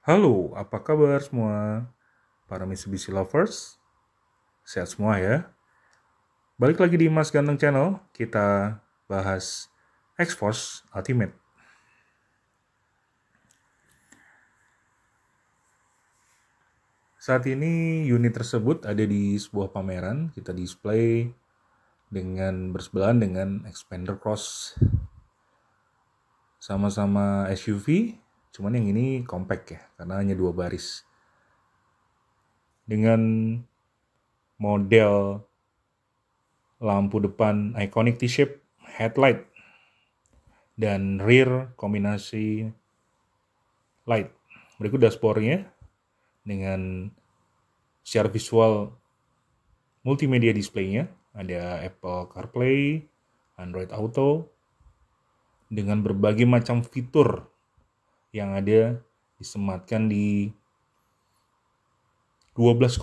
Halo, apa kabar semua? Para Mitsubishi lovers, sehat semua ya? Balik lagi di Mas Ganteng Channel, kita bahas X-Force Ultimate. Saat ini unit tersebut ada di sebuah pameran, kita display dengan bersebelahan dengan Expander Cross. Sama-sama SUV, Cuman yang ini compact ya, karena hanya dua baris. Dengan model lampu depan iconic T-shape headlight dan rear kombinasi light. Berikut dashboardnya dengan secara visual multimedia displaynya ada Apple CarPlay, Android Auto dengan berbagai macam fitur yang ada disematkan di 12,3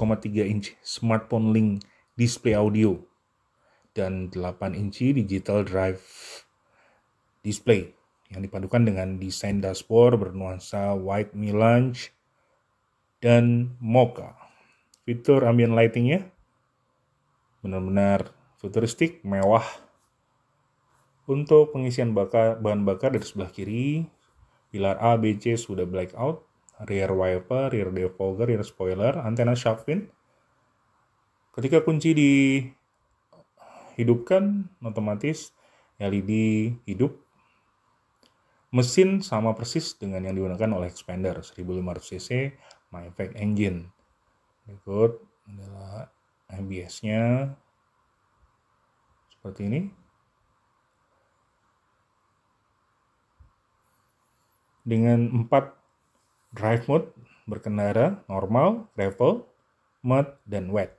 inci smartphone link display audio dan 8 inci digital drive display yang dipadukan dengan desain dashboard bernuansa white melange dan mocha. Fitur ambient lightingnya benar-benar futuristik, mewah. Untuk pengisian bakar, bahan bakar dari sebelah kiri Pilar A, B, C sudah blackout, rear wiper, rear defogger, rear spoiler, antena shark fin. Ketika kunci dihidupkan, otomatis LED hidup. Mesin sama persis dengan yang digunakan oleh Expander 1500cc effect engine. Berikut adalah ABS-nya seperti ini. dengan 4 drive mode berkendara normal, gravel, mud, dan wet.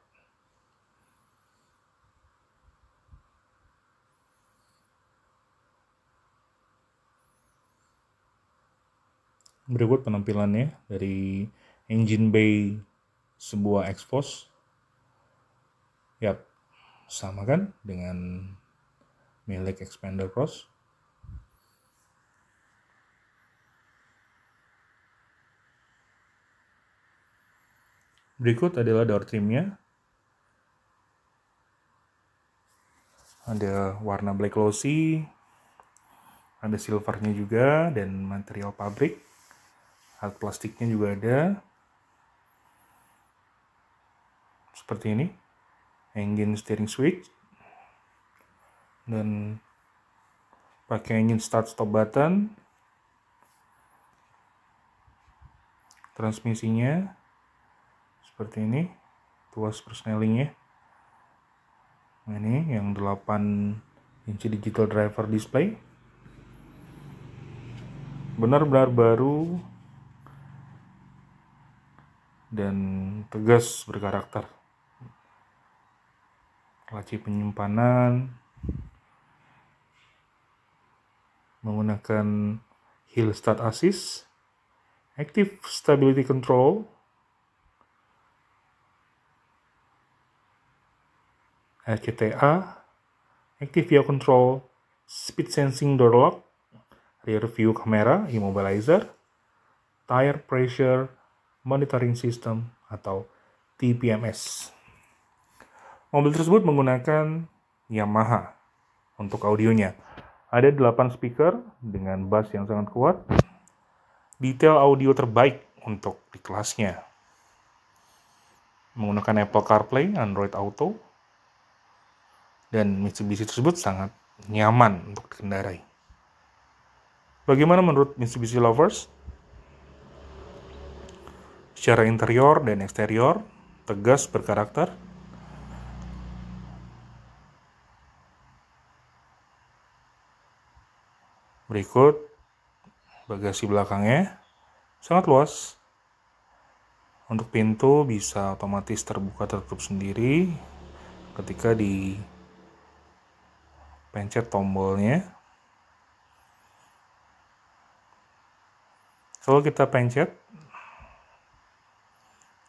Berikut penampilannya dari engine bay sebuah expose. Yap, sama kan dengan milik expander cross. Berikut adalah door trimnya. Ada warna black glossy, ada silvernya juga, dan material pabrik. Hard plastiknya juga ada. Seperti ini. Engine steering switch. Dan pakai engine start stop button. Transmisinya seperti ini tuas persnelingnya nah, ini yang 8 inci digital driver display benar-benar baru dan tegas berkarakter laci penyimpanan menggunakan hill start assist active stability control LCTA, Active View Control, Speed Sensing Door Lock, Rear View Camera, Immobilizer, Tire Pressure Monitoring System atau TPMS. Mobil tersebut menggunakan Yamaha untuk audionya. Ada 8 speaker dengan bass yang sangat kuat. Detail audio terbaik untuk di kelasnya. Menggunakan Apple CarPlay, Android Auto, dan Mitsubishi tersebut sangat nyaman untuk dikendarai. Bagaimana menurut Mitsubishi lovers? Secara interior dan eksterior, tegas berkarakter, Berikut bagasi belakangnya sangat luas. Untuk pintu bisa otomatis terbuka tertutup sendiri ketika di pencet tombolnya. Kalau kita pencet,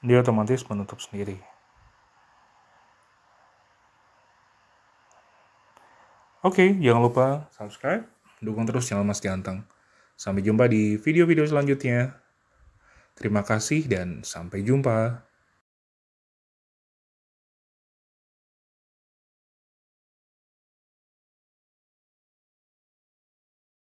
dia otomatis menutup sendiri. Oke, jangan lupa subscribe, dukung terus channel Mas Ganteng. Sampai jumpa di video-video selanjutnya. Terima kasih dan sampai jumpa.